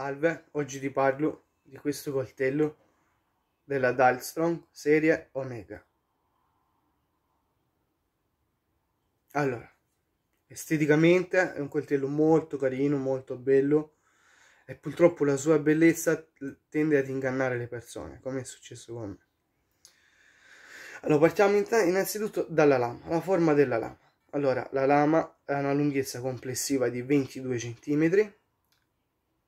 Salve, oggi ti parlo di questo coltello della Dalstrom serie Omega. Allora, esteticamente è un coltello molto carino, molto bello e purtroppo la sua bellezza tende ad ingannare le persone, come è successo con me. Allora, partiamo innanzitutto dalla lama, la forma della lama. Allora, la lama ha una lunghezza complessiva di 22 cm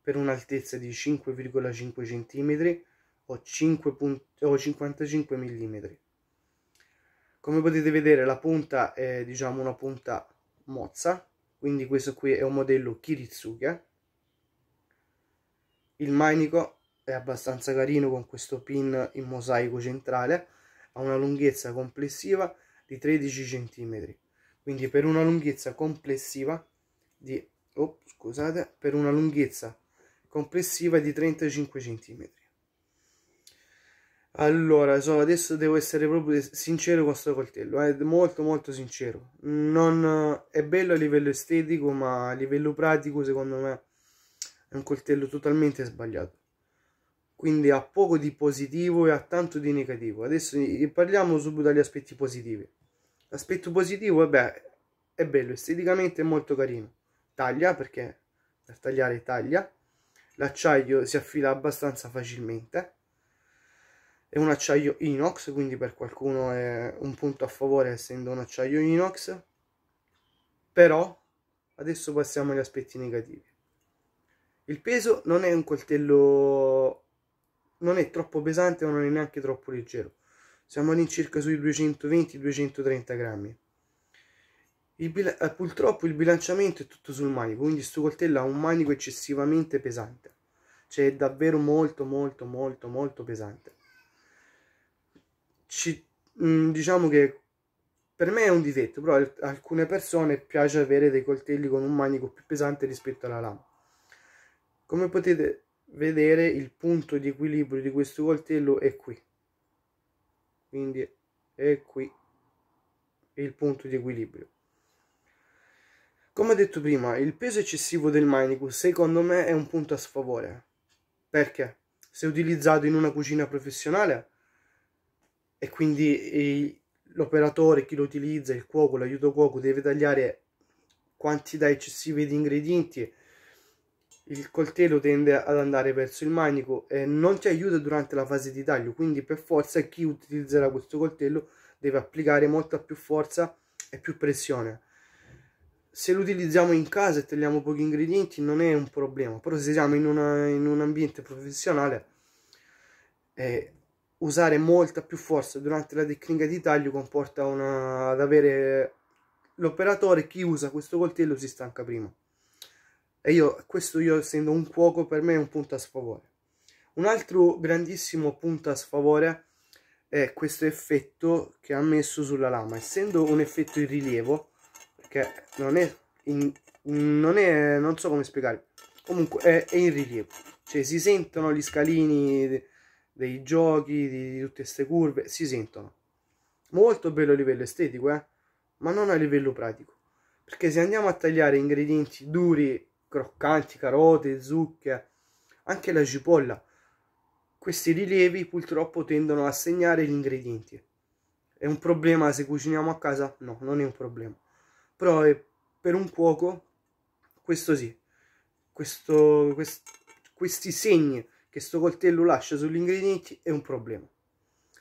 per un'altezza di 5,5 cm o, 5 o 55 mm. Come potete vedere la punta è diciamo una punta mozza, quindi questo qui è un modello Kiritsuga. Il manico è abbastanza carino con questo pin in mosaico centrale, ha una lunghezza complessiva di 13 cm, quindi per una lunghezza complessiva di, oh, scusate, per una lunghezza complessiva di 35 cm. Allora, so, adesso devo essere proprio sincero con questo coltello, è eh, molto molto sincero. Non, è bello a livello estetico, ma a livello pratico secondo me è un coltello totalmente sbagliato. Quindi ha poco di positivo e ha tanto di negativo. Adesso eh, parliamo subito degli aspetti positivi. L'aspetto positivo, vabbè, è bello, esteticamente è molto carino. Taglia, perché per tagliare taglia l'acciaio si affila abbastanza facilmente è un acciaio inox quindi per qualcuno è un punto a favore essendo un acciaio inox però adesso passiamo agli aspetti negativi il peso non è un coltello non è troppo pesante ma non è neanche troppo leggero siamo all'incirca sui 220-230 grammi il eh, purtroppo il bilanciamento è tutto sul manico, quindi questo coltello ha un manico eccessivamente pesante. Cioè è davvero molto molto molto molto pesante. Ci, mh, mm, diciamo che per me è un difetto, però alcune persone piace avere dei coltelli con un manico più pesante rispetto alla lama. Come potete vedere il punto di equilibrio di questo coltello è qui. Quindi è qui il punto di equilibrio. Come detto prima, il peso eccessivo del Mainicus secondo me è un punto a sfavore. Perché? Se utilizzato in una cucina professionale e quindi l'operatore, chi lo utilizza, il cuoco, l'aiuto cuoco deve tagliare quantità eccessive di ingredienti, il coltello tende ad andare verso il manico e non ti aiuta durante la fase di taglio, quindi per forza chi utilizzerà questo coltello deve applicare molta più forza e più pressione se lo utilizziamo in casa e tagliamo pochi ingredienti non è un problema, però se siamo in, una, in un ambiente professionale eh, usare molta più forza durante la tecnica di taglio comporta una, ad avere l'operatore, chi usa questo coltello si stanca prima. E io, questo io essendo un cuoco per me è un punto a sfavore. Un altro grandissimo punto a sfavore è questo effetto che ha messo sulla lama, essendo un effetto in rilievo che non è, in, non è, non so come spiegare, comunque è, è, in rilievo, cioè si sentono gli scalini dei giochi, di, di tutte queste curve, si sentono. Molto bello a livello estetico, eh? ma non a livello pratico, perché se andiamo a tagliare ingredienti duri, croccanti, carote, zucche, anche la cipolla, questi rilievi purtroppo tendono a segnare gli ingredienti. È un problema se cuciniamo a casa? No, non è un problema però è, per un cuoco, questo sì, questo, quest, questi segni che sto coltello lascia sugli ingredienti è un problema.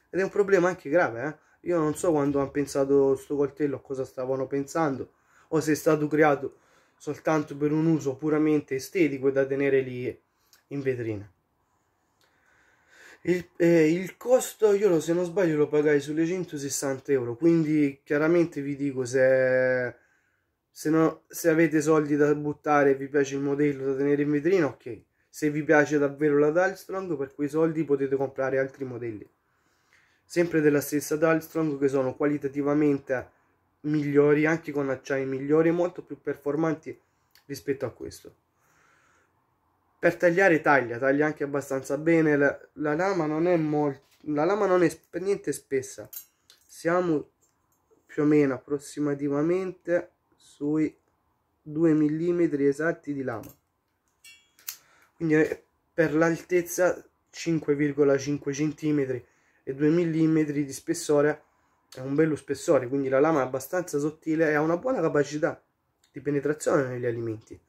Ed è un problema anche grave, eh? Io non so quando hanno pensato sto coltello, a cosa stavano pensando, o se è stato creato soltanto per un uso puramente estetico da tenere lì in vetrina. Il, eh, il, costo io lo, se non sbaglio lo pagai sulle 160 euro quindi chiaramente vi dico se se, no, se avete soldi da buttare e vi piace il modello da tenere in vetrina, ok. Se vi piace davvero la Dalstrong, per quei soldi potete comprare altri modelli. Sempre della stessa Dalstrong che sono qualitativamente migliori, anche con acciai migliori molto più performanti rispetto a questo. Per tagliare taglia, taglia anche abbastanza bene, la, la lama non è molto, la lama non è niente spessa, siamo più o meno approssimativamente sui 2 mm esatti di lama quindi per l'altezza 5,5 cm e 2 mm di spessore è un bello spessore quindi la lama è abbastanza sottile e ha una buona capacità di penetrazione negli alimenti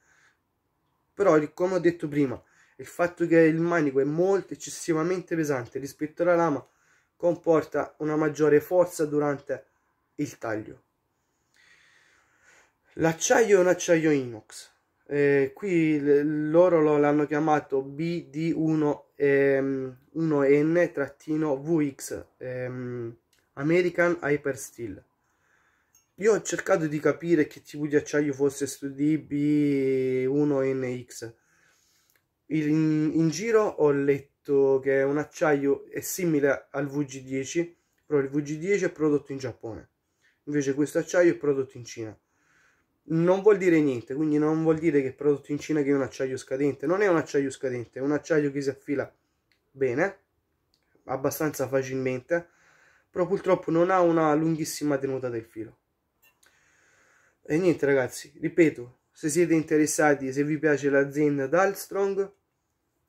però come ho detto prima il fatto che il manico è molto eccessivamente pesante rispetto alla lama comporta una maggiore forza durante il taglio L'acciaio è un acciaio inox, eh, qui loro lo, l'hanno chiamato BD1N-VX, ehm, ehm, American Hyper Steel. Io ho cercato di capire che tipo di acciaio fosse questo DB1NX. In, in, giro ho letto che un acciaio è simile al VG10, però il VG10 è prodotto in Giappone, invece questo acciaio è prodotto in Cina non vuol dire niente, quindi non vuol dire che prodotto in Cina che è un acciaio scadente, non è un acciaio scadente, è un acciaio che si affila bene, abbastanza facilmente, però purtroppo non ha una lunghissima tenuta del filo. E niente ragazzi, ripeto, se siete interessati, se vi piace l'azienda Dalstrong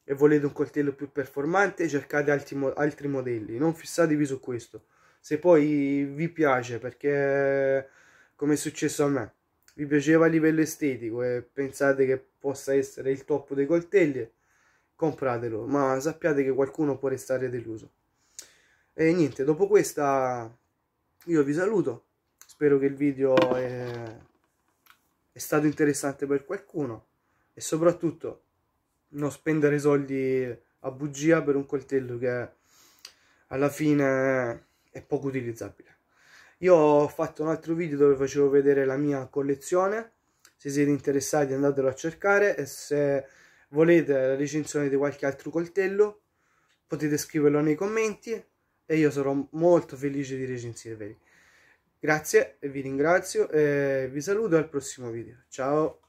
e volete un coltello più performante, cercate altri, altri modelli, non fissatevi su questo. Se poi vi piace, perché come è successo a me, vi piaceva a livello estetico e pensate che possa essere il top dei coltelli, compratelo, ma sappiate che qualcuno può restare deluso. E niente, dopo questa io vi saluto, spero che il video è, è stato interessante per qualcuno e soprattutto non spendere soldi a bugia per un coltello che alla fine è poco utilizzabile. Io ho fatto un altro video dove facevo vedere la mia collezione, se siete interessati andatelo a cercare e se volete la recensione di qualche altro coltello potete scriverlo nei commenti e io sarò molto felice di recensirveli. Grazie, vi ringrazio e vi saluto al prossimo video. Ciao!